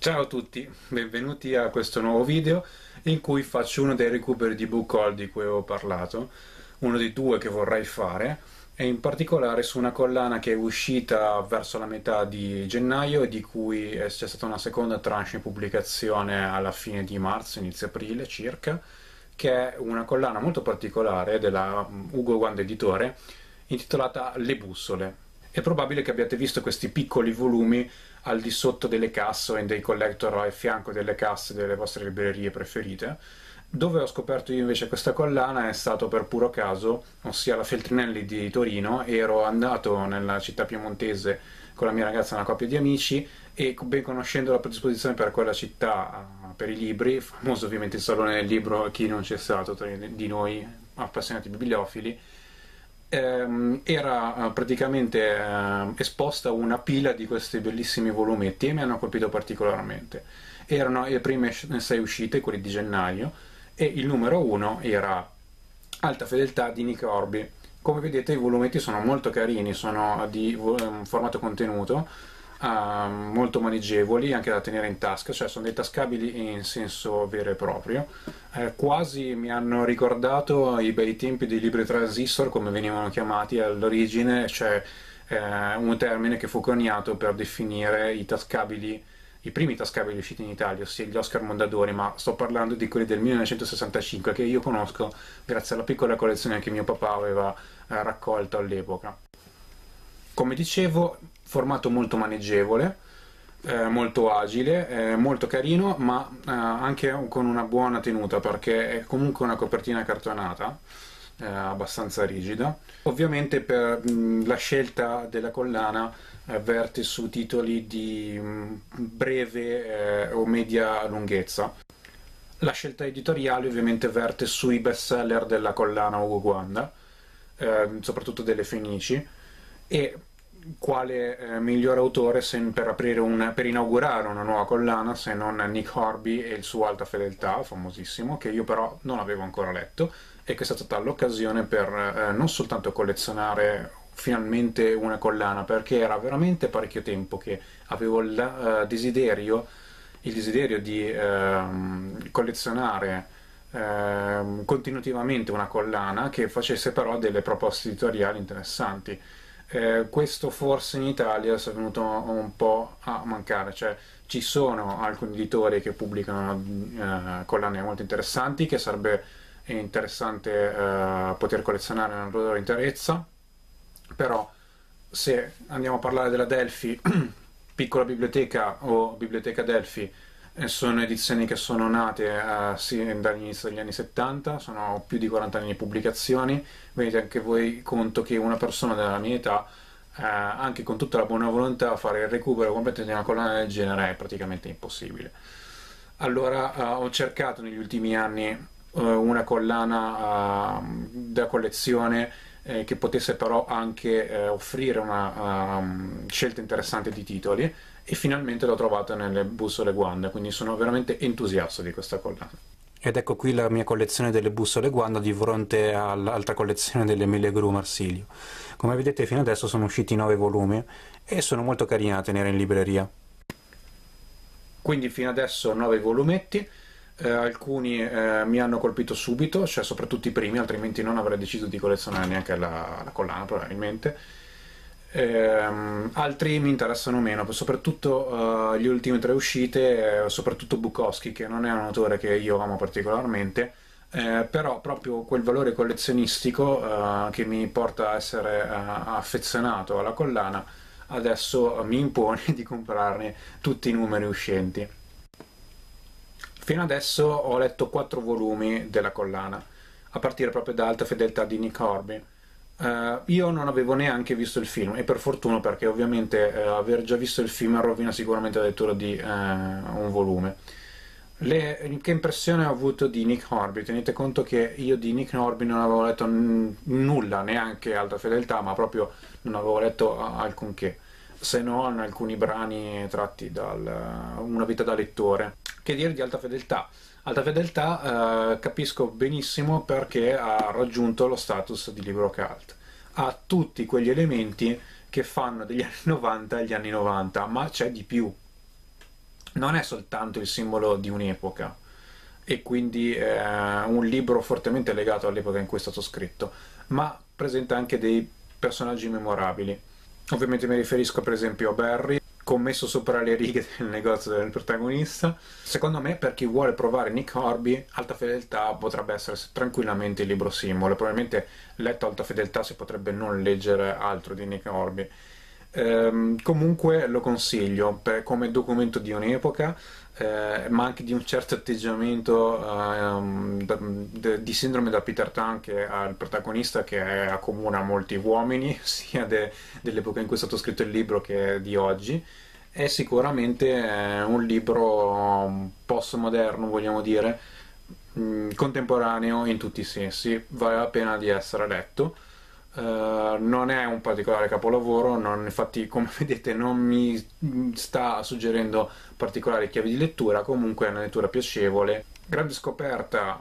Ciao a tutti, benvenuti a questo nuovo video in cui faccio uno dei recuperi di book haul di cui ho parlato, uno dei due che vorrei fare, e in particolare su una collana che è uscita verso la metà di gennaio e di cui c'è stata una seconda tranche di pubblicazione alla fine di marzo, inizio aprile circa, che è una collana molto particolare della mm, Ugo Guanda Editore, intitolata Le bussole. È probabile che abbiate visto questi piccoli volumi al di sotto delle casse o in dei collector al fianco delle casse delle vostre librerie preferite. Dove ho scoperto io invece questa collana è stato per puro caso, ossia la Feltrinelli di Torino, ero andato nella città piemontese con la mia ragazza e una coppia di amici e ben conoscendo la predisposizione per quella città ah, per i libri, famoso ovviamente il Salone del Libro, chi non c'è stato tra di noi appassionati bibliofili, Ehm, era eh, praticamente eh, esposta una pila di questi bellissimi volumetti e mi hanno colpito particolarmente. Erano le prime sei uscite, quelle di gennaio, e il numero uno era Alta fedeltà di Nick Orby. Come vedete i volumetti sono molto carini, sono di ehm, formato contenuto, Ehm, molto maneggevoli anche da tenere in tasca, cioè sono dei tascabili in senso vero e proprio. Eh, quasi mi hanno ricordato i bei tempi dei libri transistor, come venivano chiamati all'origine, cioè eh, un termine che fu coniato per definire i tascabili i primi tascabili usciti in Italia, ossia gli Oscar Mondadori, ma sto parlando di quelli del 1965 che io conosco grazie alla piccola collezione che mio papà aveva eh, raccolto all'epoca. Come dicevo, formato molto maneggevole, eh, molto agile, eh, molto carino, ma eh, anche con una buona tenuta perché è comunque una copertina cartonata. Eh, abbastanza rigida ovviamente per mh, la scelta della collana eh, verte su titoli di mh, breve eh, o media lunghezza la scelta editoriale ovviamente verte sui bestseller della collana Ugo Uguanda soprattutto delle Fenici e quale eh, miglior autore per, un, per, inaugurare una nuova collana se non Nick Horby e il suo Alta Fedeltà, famosissimo, che io però non avevo ancora letto e che è stata l'occasione per eh, non soltanto collezionare finalmente una collana, perché era veramente parecchio tempo che avevo la, uh, desiderio, il desiderio di uh, collezionare uh, continuativamente una collana che facesse però delle proposte editoriali interessanti eh, questo forse in Italia si è venuto un po' a mancare, cioè ci sono alcuni editori che pubblicano eh, collane molto interessanti che sarebbe interessante eh, poter collezionare nella loro interezza, però se andiamo a parlare della Delphi, piccola biblioteca o biblioteca Delphi, sono edizioni che sono nate uh, sì, dall'inizio degli anni 70, sono più di 40 anni di pubblicazioni, vedete anche voi conto che una persona della mia età, uh, anche con tutta la buona volontà, fare il recupero completo di una collana del genere è praticamente impossibile. Allora uh, ho cercato negli ultimi anni una collana da collezione che potesse però anche offrire una ehm, scelta interessante di titoli e finalmente l'ho trovata nelle bussole Guanda, quindi sono veramente entusiasta di questa collana. Ed ecco qui la mia collezione delle bussole Guanda di fronte all'altra collezione delle Mille Gru Marsilio. Come vedete fino adesso sono usciti 9 volumi e sono molto carini da tenere in libreria. Quindi fino adesso 9 volumetti, eh, alcuni eh, mi hanno colpito subito, cioè soprattutto i primi, altrimenti non avrei deciso di collezionare neanche la, la collana probabilmente Ehm, altri mi interessano meno, soprattutto uh, le ultime tre uscite, eh, soprattutto Bukowski, che non è un autore che io amo particolarmente, eh, però proprio quel valore collezionistico uh, che mi porta a essere uh, affezionato alla collana adesso mi impone di comprarne tutti i numeri uscenti. Fino adesso ho letto quattro volumi della collana, a partire proprio da Alta Fedeltà di Nick Horby Uh, io non avevo neanche visto il film e per fortuna perché ovviamente uh, aver già visto il film rovina sicuramente la lettura di uh, un volume. Le, che impressione ho avuto di Nick Horby? Tenete conto che io di Nick Horby non avevo letto n- nulla, neanche Alta Fedeltà, ma proprio non avevo letto alcunché, se non alcuni brani tratti da Una vita da lettore che dire di Alta Fedeltà. Alta Fedeltà eh, capisco benissimo perché ha raggiunto lo status di libro cult. Ha tutti quegli elementi che fanno degli anni 90 gli anni 90, ma c'è di più. Non è soltanto il simbolo di un'epoca e quindi eh, un libro fortemente legato all'epoca in cui è stato scritto, ma presenta anche dei personaggi memorabili. Ovviamente mi riferisco per esempio a Barry, commesso sopra le righe del negozio del protagonista. Secondo me, per chi vuole provare Nick Horby, Alta Fedeltà potrebbe essere tranquillamente il libro simbolo. Probabilmente letto Alta Fedeltà si potrebbe non leggere altro di Nick Horby. Ehm, comunque lo consiglio per, come documento di un'epoca, eh, ma anche di un certo atteggiamento eh, da, de, di sindrome da Peter Tan al protagonista che è, accomuna molti uomini, sia de, dell'epoca in cui è stato scritto il libro che di oggi. È sicuramente eh, un libro um, postmoderno, vogliamo dire, mh, mm, contemporaneo in tutti i sensi, vale la pena di essere letto Uh, non è un particolare capolavoro, non, infatti come vedete non mi sta suggerendo particolari chiavi di lettura, comunque è una lettura piacevole. Grande scoperta,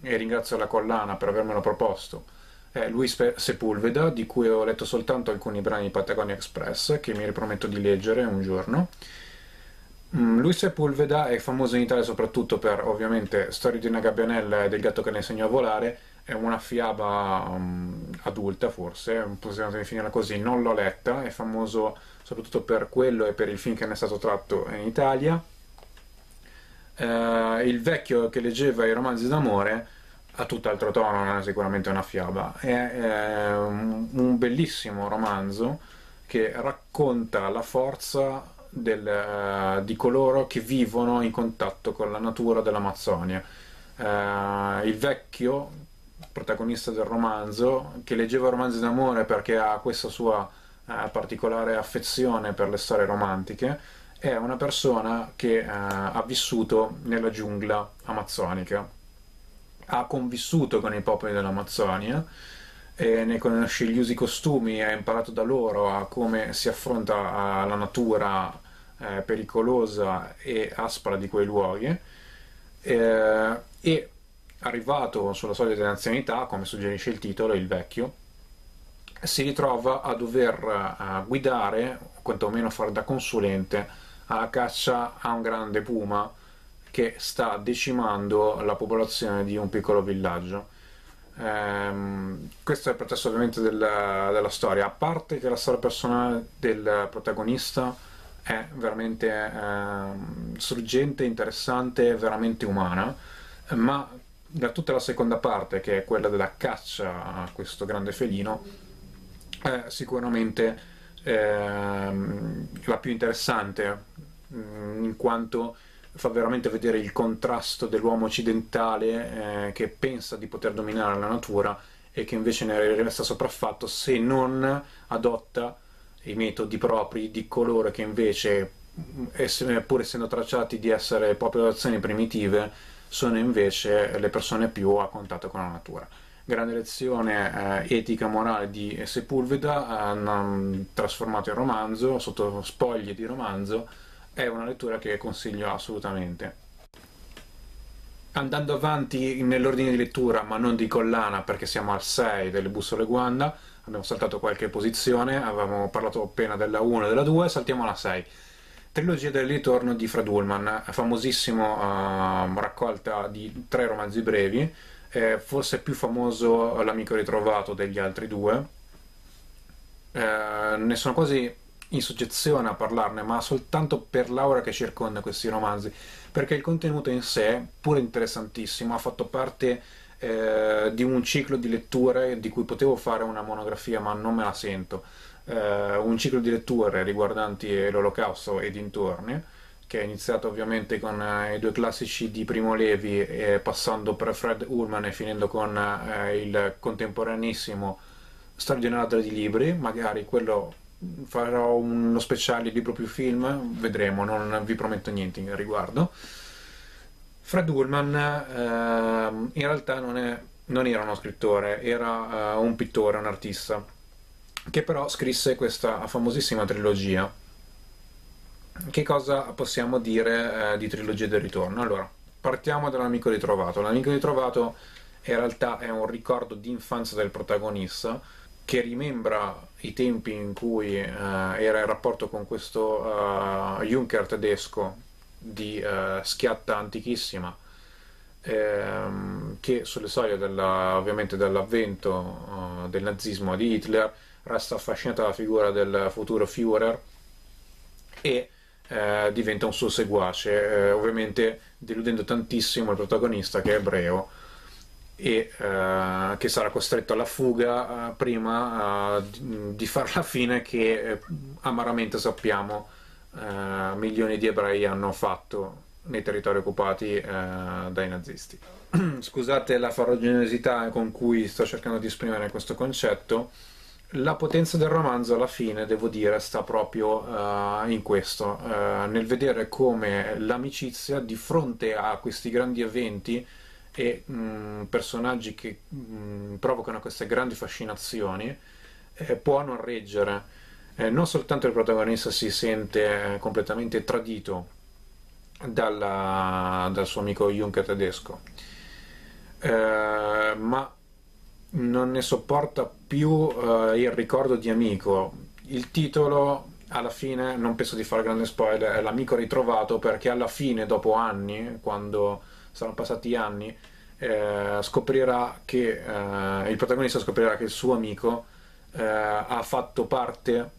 e ringrazio la collana per avermelo proposto, è Luis Sepulveda, di cui ho letto soltanto alcuni brani di Patagonia Express, che mi riprometto di leggere un giorno. Mm, Luis Sepulveda è famoso in Italia soprattutto per, ovviamente, Storia di una gabbianella e del gatto che ne insegnò a volare, è una fiaba um, adulta forse, possiamo definirla così, non l'ho letta, è famoso soprattutto per quello e per il film che ne è stato tratto in Italia. Eh, il vecchio che leggeva i romanzi d'amore ha tutt'altro tono, non è sicuramente una fiaba, è, è un, bellissimo romanzo che racconta la forza del, uh, di coloro che vivono in contatto con la natura dell'Amazzonia. Uh, il vecchio protagonista del romanzo, che leggeva romanzi d'amore perché ha questa sua eh, particolare affezione per le storie romantiche, è una persona che eh, ha vissuto nella giungla amazzonica, ha convissuto con i popoli dell'Amazzonia, ne conosce gli usi costumi, ha imparato da loro a come si affronta la natura eh, pericolosa e aspra di quei luoghi eh, e arrivato sulla soglia dell'anzianità, come suggerisce il titolo, il vecchio, si ritrova a dover uh, guidare, quantomeno far da consulente, alla caccia a un grande puma che sta decimando la popolazione di un piccolo villaggio. Ehm, questo è il processo ovviamente della, della, storia, a parte che la storia personale del protagonista è veramente eh, struggente, interessante, veramente umana, ma da tutta la seconda parte, che è quella della caccia a questo grande felino, è eh, sicuramente eh, la più interessante, mm, in quanto fa veramente vedere il contrasto dell'uomo occidentale eh, che pensa di poter dominare la natura e che invece ne resta sopraffatto se non adotta i metodi propri di coloro che invece, mm, pur essendo tracciati di essere popolazioni primitive, sono invece le persone più a contatto con la natura. Grande lezione eh, etica morale di Sepulveda, eh, mm, trasformato in romanzo, sotto spoglie di romanzo, è una lettura che consiglio assolutamente andando avanti nell'ordine di lettura, ma non di collana, perché siamo al 6 delle bussole Guanda, abbiamo saltato qualche posizione, avevamo parlato appena della 1 e della 2, saltiamo alla 6. Trilogia del ritorno di Fred Woolman, famosissima uh, ehm, raccolta di tre romanzi brevi, eh, forse più famoso L'amico ritrovato degli altri due. Eh, ne sono quasi in soggezione a parlarne, ma soltanto per l'aura che circonda questi romanzi, perché il contenuto in sé, pur interessantissimo, ha fatto parte eh, di un ciclo di letture di cui potevo fare una monografia, ma non me la sento eh, un ciclo di letture riguardanti l'Olocausto e dintorni, che è iniziato ovviamente con eh, i due classici di Primo Levi, eh, passando per Fred Ullman e finendo con eh, il contemporaneissimo Straordinario di libri, magari quello farò uno speciale libro più film, vedremo, non vi prometto niente al riguardo. Fred Ullman ehm, in realtà non, è, non, era uno scrittore, era eh, un pittore, un artista che però scrisse questa famosissima trilogia. Che cosa possiamo dire eh, di trilogia del ritorno? Allora, partiamo dall'amico ritrovato. L'amico ritrovato in realtà è un ricordo di infanzia del protagonista che rimembra i tempi in cui eh, era in rapporto con questo eh, Junker tedesco di eh, schiatta antichissima ehm, che sulle soglie della, ovviamente dell'avvento eh, del nazismo di Hitler resta affascinata dalla figura del futuro Führer e eh, diventa un suo seguace, eh, ovviamente deludendo tantissimo il protagonista che è ebreo e eh, che sarà costretto alla fuga eh, prima eh, di farla fine che eh, amaramente sappiamo milioni di ebrei hanno fatto nei territori occupati dai nazisti. Scusate la farraginosità con cui sto cercando di esprimere questo concetto, la potenza del romanzo alla fine, devo dire, sta proprio uh, in questo, uh, nel vedere come l'amicizia di fronte a questi grandi eventi e mh, mm, personaggi che mh, mm, provocano queste grandi fascinazioni eh, può non reggere. Eh, non soltanto il protagonista si sente eh, completamente tradito dalla, dal suo amico Juncker tedesco, eh, ma non ne sopporta più uh, il ricordo di amico. Il titolo alla fine, non penso di fare grande spoiler, è l'amico ritrovato perché alla fine, dopo anni, quando saranno passati anni, eh, scoprirà che eh, il protagonista scoprirà che il suo amico eh, ha fatto parte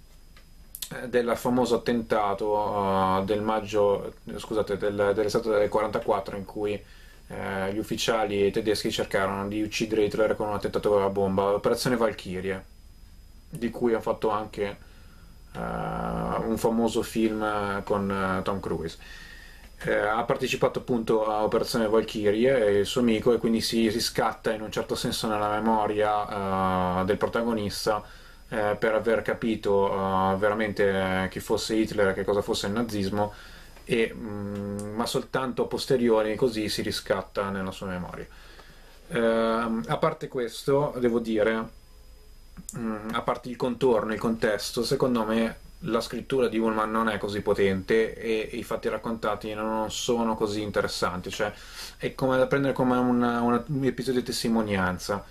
eh, del famoso attentato uh, del maggio, scusate, del, dell'estate del 44 in cui eh, gli ufficiali tedeschi cercarono di uccidere Hitler con un attentato a bomba, l'operazione Valkyrie, di cui ha fatto anche eh, un famoso film con eh, Tom Cruise. Eh, ha partecipato appunto a Operazione Valkyrie, il suo amico, e quindi si riscatta in un certo senso nella memoria eh, del protagonista per aver capito veramente chi fosse Hitler, e che cosa fosse il nazismo e, mh, mm, ma soltanto a posteriori così si riscatta nella sua memoria. Eh, a parte questo, devo dire, mh, mm, a parte il contorno, il contesto, secondo me la scrittura di Ullman non è così potente e, e i fatti raccontati non sono così interessanti, cioè è come da prendere come una, una, un episodio di testimonianza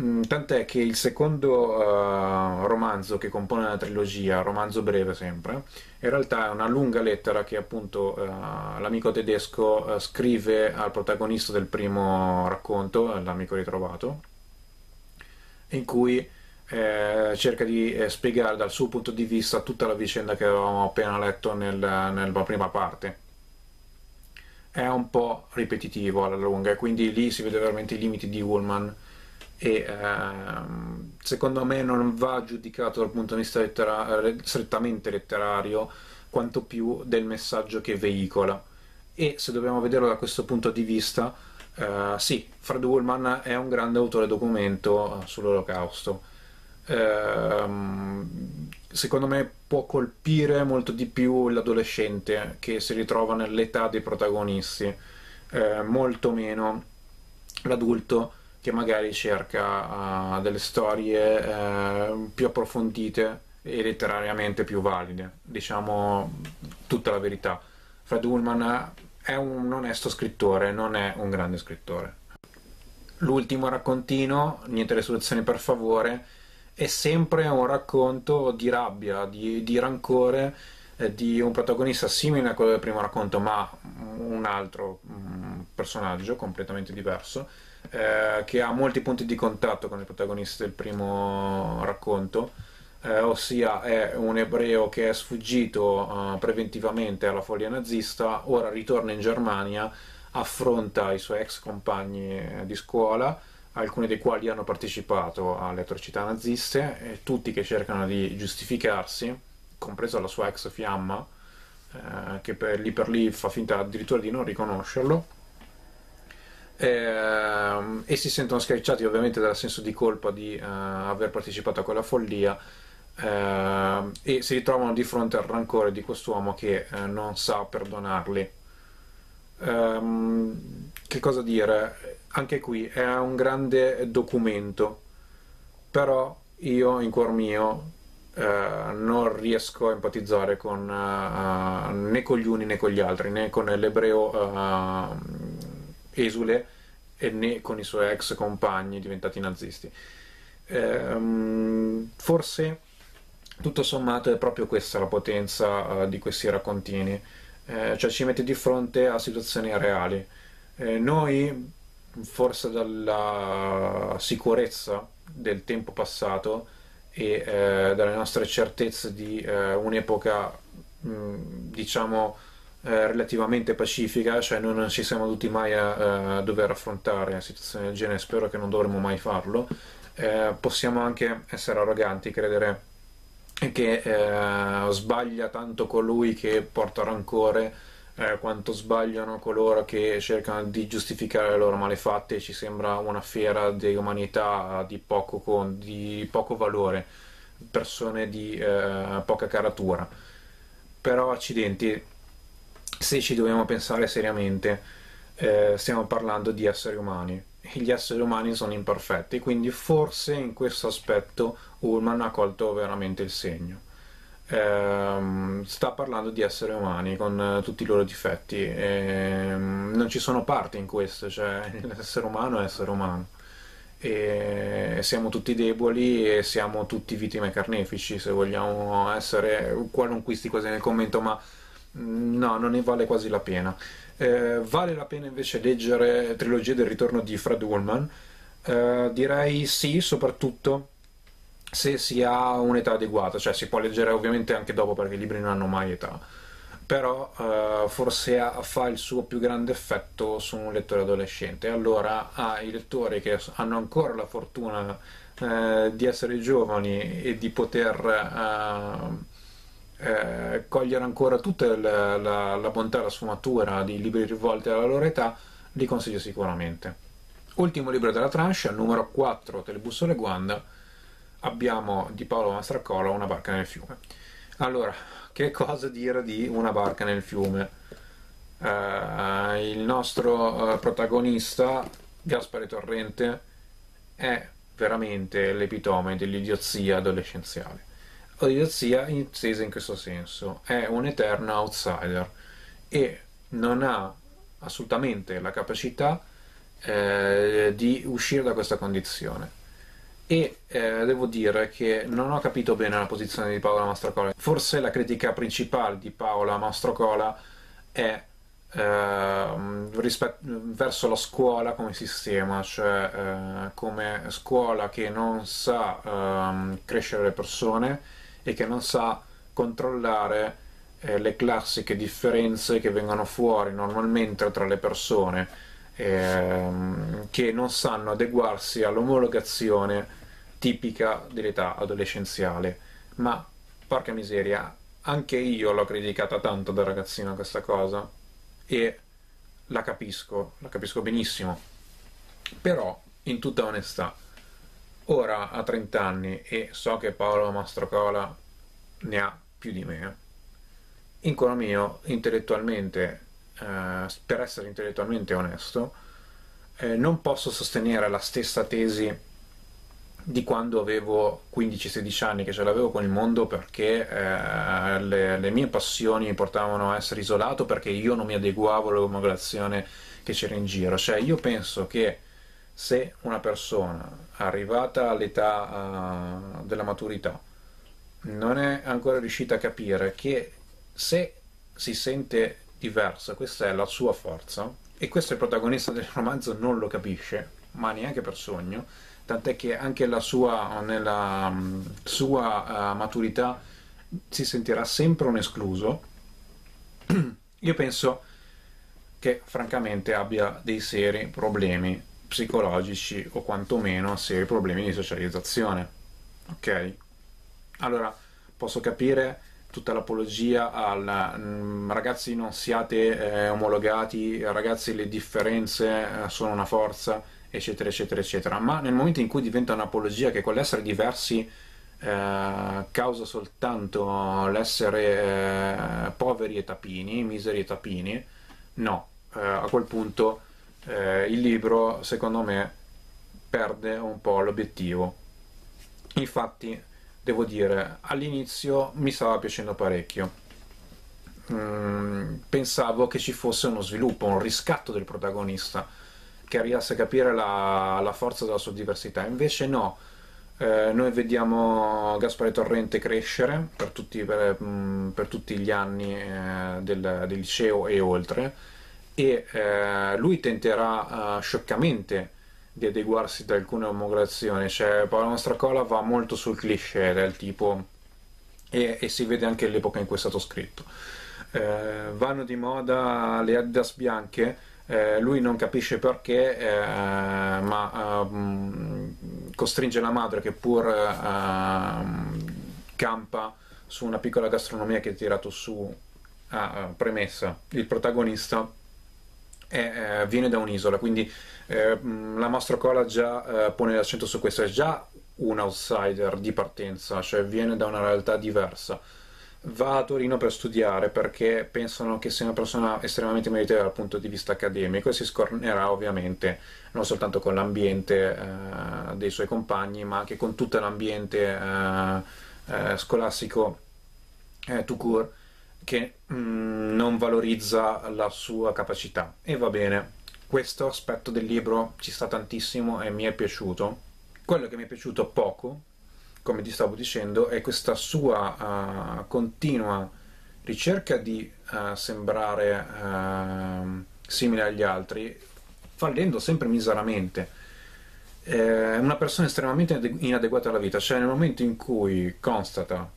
Mm, tant'è che il secondo uh, romanzo che compone la trilogia, romanzo breve sempre, in realtà è una lunga lettera che appunto uh, l'amico tedesco uh, scrive al protagonista del primo racconto, l'amico ritrovato, in cui cerca di spiegare dal suo punto di vista tutta la vicenda che avevamo appena letto nel, nella prima parte è un po' ripetitivo alla lunga e quindi lì si vede veramente i limiti di Ullman e ehm, secondo me non va giudicato dal punto di vista lettera- strettamente letterario, quanto più del messaggio che veicola. E se dobbiamo vederlo da questo punto di vista, eh, sì, Fred Woolman è un grande autore documento eh, sull'olocausto. Eh, secondo me può colpire molto di più l'adolescente che si ritrova nell'età dei protagonisti, eh, molto meno l'adulto che magari cerca uh, delle storie uh, più approfondite e letterariamente più valide, diciamo tutta la verità. Fred Ullman è un onesto scrittore, non è un grande scrittore. L'ultimo raccontino, Niente risoluzioni per favore, è sempre un racconto di rabbia, di, di rancore, eh, di un protagonista simile a quello del primo racconto, ma un altro un mm, personaggio completamente diverso eh, che ha molti punti di contatto con il protagonista del primo racconto, eh, ossia è un ebreo che è sfuggito eh, preventivamente alla follia nazista, ora ritorna in Germania, affronta i suoi ex compagni eh, di scuola, alcuni dei quali hanno partecipato alle atrocità naziste, tutti che cercano di giustificarsi, compresa la sua ex fiamma, eh, che per lì per lì fa finta addirittura di non riconoscerlo eh, e si sentono schiacciati ovviamente dal senso di colpa di eh, aver partecipato a quella follia eh, e si ritrovano di fronte al rancore di quest'uomo che eh, non sa perdonarli. Ehm, che cosa dire? Anche qui è un grande documento, però io in cuor mio Uh, non riesco a empatizzare con, uh, né con gli uni né con gli altri, né con l'ebreo ehm, esule e né con i suoi ex compagni diventati nazisti. Eh, forse tutto sommato è proprio questa la potenza uh, di questi raccontini, eh, cioè ci mette di fronte a situazioni reali. Eh, noi, forse dalla sicurezza del tempo passato e eh, dalle nostre certezze di eh, un'epoca, mh, mm, diciamo, eh, relativamente pacifica, cioè noi non ci siamo tutti mai a, a dover affrontare una situazione del genere, spero che non dovremmo mai farlo, eh, possiamo anche essere arroganti, credere che eh, sbaglia tanto colui che porta rancore eh, quanto sbagliano coloro che cercano di giustificare le loro malefatte, ci sembra una fiera di umanità di poco, con, di poco valore, persone di eh, poca caratura. Però accidenti, se ci dobbiamo pensare seriamente, eh, stiamo parlando di esseri umani e gli esseri umani sono imperfetti, quindi forse in questo aspetto Ullman ha colto veramente il segno. Eh, sta parlando di esseri umani con eh, tutti i loro difetti, eh, non ci sono parti in questo, cioè l'essere umano è essere umano. E siamo tutti deboli e siamo tutti vittime carnefici, se vogliamo essere qualunquisti quasi nel commento, ma Mm, no, non ne vale quasi la pena. Eh, vale la pena invece leggere Trilogia del ritorno di Fred Ullman? Eh, direi sì, soprattutto se si ha un'età adeguata, cioè si può leggere ovviamente anche dopo perché i libri non hanno mai età, però eh, forse ha, fa il suo più grande effetto su un lettore adolescente. Allora ai ah, lettori che hanno ancora la fortuna eh, di essere giovani e di poter eh, eh, cogliere ancora tutta la, la, la bontà, la sfumatura di libri rivolti alla loro età, li consiglio sicuramente. Ultimo libro della tranche, al numero 4 delle bussole Guanda, abbiamo di Paolo Mastracola Una barca nel fiume. Allora, che cosa dire di Una barca nel fiume? Uh, il nostro uh, protagonista, Gaspare Torrente, è veramente l'epitome dell'idiozia adolescenziale Odizia intesa in questo senso, è un eterno outsider e non ha assolutamente la capacità eh, di uscire da questa condizione. E eh, devo dire che non ho capito bene la posizione di Paola Mastrocola. Forse la critica principale di Paola Mastrocola è eh, verso la scuola come sistema, cioè eh, come scuola che non sa ehm, crescere le persone e che non sa controllare eh, le classiche differenze che vengono fuori normalmente tra le persone ehm, che non sanno adeguarsi all'omologazione tipica dell'età adolescenziale ma porca miseria anche io l'ho criticata tanto da ragazzino questa cosa e la capisco, la capisco benissimo però in tutta onestà ora a 30 anni e so che Paolo Mastrocola ne ha più di me, in cuor mio, intellettualmente, eh, per essere intellettualmente onesto, eh, non posso sostenere la stessa tesi di quando avevo 15-16 anni che ce l'avevo con il mondo perché eh, le, le, mie passioni mi portavano a essere isolato perché io non mi adeguavo all'omologazione che c'era in giro cioè io penso che se una persona arrivata all'età uh, della maturità, non è ancora riuscita a capire che se si sente diversa, questa è la sua forza, e questo il protagonista del romanzo non lo capisce, ma neanche per sogno, tant'è che anche sua, nella um, sua uh, maturità si sentirà sempre un escluso, io penso che francamente abbia dei seri problemi psicologici o quantomeno se problemi di socializzazione. Ok? Allora, posso capire tutta l'apologia al mm, ragazzi non siate eh, omologati, ragazzi le differenze eh, sono una forza, eccetera, eccetera, eccetera, ma nel momento in cui diventa un'apologia che con l'essere diversi eh, causa soltanto l'essere eh, poveri e tapini, miseri e tapini, no, eh, a quel punto eh, il libro secondo me perde un po' l'obiettivo infatti devo dire all'inizio mi stava piacendo parecchio mm, pensavo che ci fosse uno sviluppo un riscatto del protagonista che arrivasse a capire la, la forza della sua diversità invece no eh, noi vediamo Gaspare Torrente crescere per tutti, per, mm, per tutti gli anni eh, del, del, liceo e oltre e eh, lui tenterà eh, scioccamente di adeguarsi ad alcune omograzioni. cioè Paolo Mastrocola va molto sul cliché del tipo e, e si vede anche l'epoca in cui è stato scritto. Eh, vanno di moda le Adidas bianche, eh, lui non capisce perché, eh, ma ehm, costringe la madre che pur ehm, campa su una piccola gastronomia che è tirato su a ah, premessa il protagonista eh, viene da un'isola, quindi eh, la Mastrocola già eh, pone l'accento su questo, è già un outsider di partenza, cioè viene da una realtà diversa. Va a Torino per studiare perché pensano che sia una persona estremamente meritevole dal punto di vista accademico e si scornerà ovviamente non soltanto con l'ambiente eh, dei suoi compagni ma anche con tutto l'ambiente eh, eh, scolastico eh, tout court che mh, mm, non valorizza la sua capacità e va bene questo aspetto del libro ci sta tantissimo e mi è piaciuto quello che mi è piaciuto poco come ti stavo dicendo è questa sua uh, continua ricerca di uh, sembrare uh, simile agli altri fallendo sempre miseramente eh, è una persona estremamente inadeguata alla vita, cioè nel momento in cui constata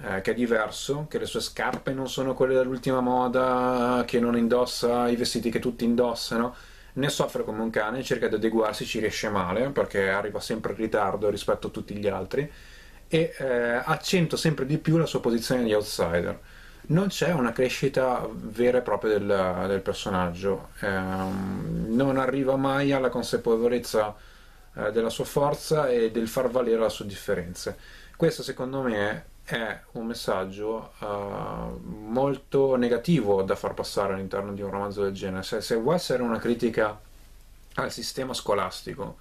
eh, che è diverso, che le sue scarpe non sono quelle dell'ultima moda, che non indossa i vestiti che tutti indossano, ne soffre come un cane, cerca di adeguarsi, ci riesce male perché arriva sempre in ritardo rispetto a tutti gli altri e eh, accento sempre di più la sua posizione di outsider. Non c'è una crescita vera e propria del, del personaggio, eh, non arriva mai alla consapevolezza eh, della sua forza e del far valere la sua differenza. Questo secondo me è un messaggio uh, molto negativo da far passare all'interno di un romanzo del genere. Se, se vuoi essere una critica al sistema scolastico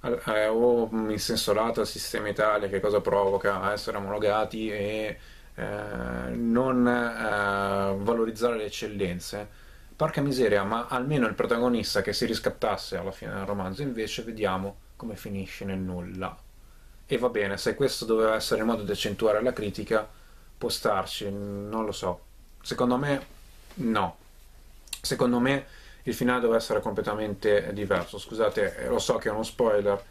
al, eh, o in senso lato al sistema Italia, che cosa provoca a essere omologati e eh, non eh, valorizzare le eccellenze, porca miseria, ma almeno il protagonista che si riscattasse alla fine del romanzo, invece vediamo come finisce nel nulla e va bene, se questo doveva essere il modo di accentuare la critica, può starci, non lo so. Secondo me no. Secondo me il finale doveva essere completamente diverso. Scusate, eh, lo so che è uno spoiler,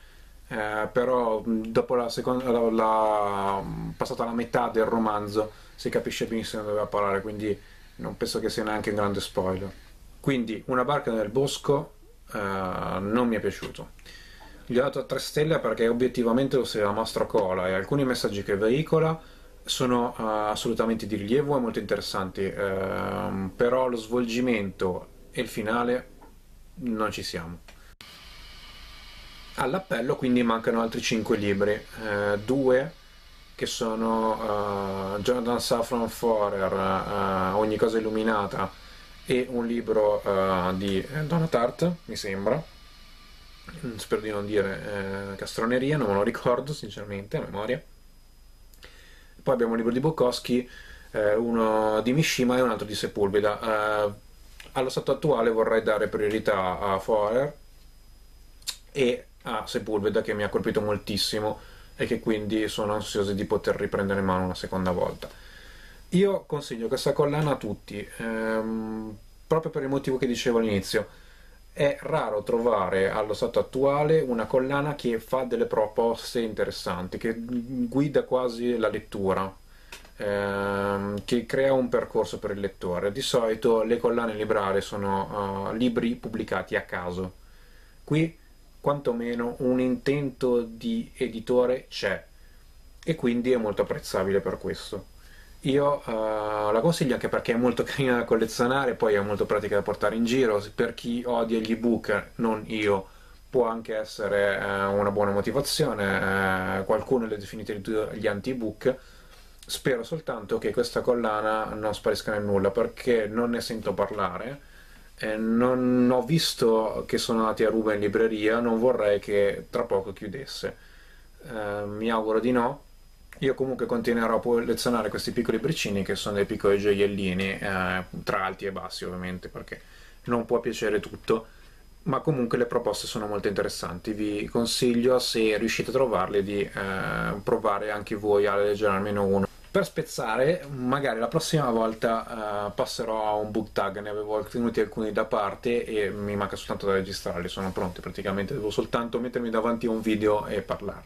eh, però mm, dopo la, seconda, la, la mm, passata la metà del romanzo si capisce benissimo dove va a parlare, quindi non penso che sia neanche un grande spoiler. Quindi una barca nel bosco eh, non mi è piaciuto gli ho dato a 3 stelle perché obiettivamente lo sei la nostra cola e alcuni messaggi che veicola sono uh, assolutamente di rilievo e molto interessanti, uh, però lo svolgimento e il finale non ci siamo. All'appello quindi mancano altri 5 libri, uh, due che sono uh, Jordan Saffron Forer, Ogni cosa illuminata e un libro di Donna Tart, mi sembra, Mm, spero di non dire eh, castroneria, non me lo ricordo sinceramente a memoria. Poi abbiamo un libro di Bukowski, eh, uno di Mishima e un altro di Sepulveda. Eh, allo stato attuale vorrei dare priorità a Forer e a Sepulveda che mi ha colpito moltissimo e che quindi sono ansioso di poter riprendere in mano una seconda volta. Io consiglio questa collana a tutti, ehm, proprio per il motivo che dicevo all'inizio è raro trovare allo stato attuale una collana che fa delle proposte interessanti, che guida quasi la lettura, ehm, che crea un percorso per il lettore. Di solito le collane librarie sono uh, libri pubblicati a caso. Qui quantomeno un intento di editore c'è e quindi è molto apprezzabile per questo. Io uh, la consiglio anche perché è molto carina da collezionare, poi è molto pratica da portare in giro. Per chi odia gli ebook, non io, può anche essere eh, una buona motivazione. Eh, qualcuno le ha definite gli anti-ebook. Spero soltanto che questa collana non sparisca nel nulla perché non ne sento parlare. Eh, non ho visto che sono andati a ruba in libreria, non vorrei che tra poco chiudesse. Eh, mi auguro di no io comunque continuerò a collezionare questi piccoli briccini che sono dei piccoli gioiellini, eh, tra alti e bassi ovviamente, perché non può piacere tutto, ma comunque le proposte sono molto interessanti. Vi consiglio, se riuscite a trovarle, di eh, provare anche voi a leggere almeno uno. Per spezzare, magari la prossima volta eh, passerò a un book tag, ne avevo tenuti alcuni da parte e mi manca soltanto da registrarli, sono pronti praticamente, devo soltanto mettermi davanti a un video e parlare.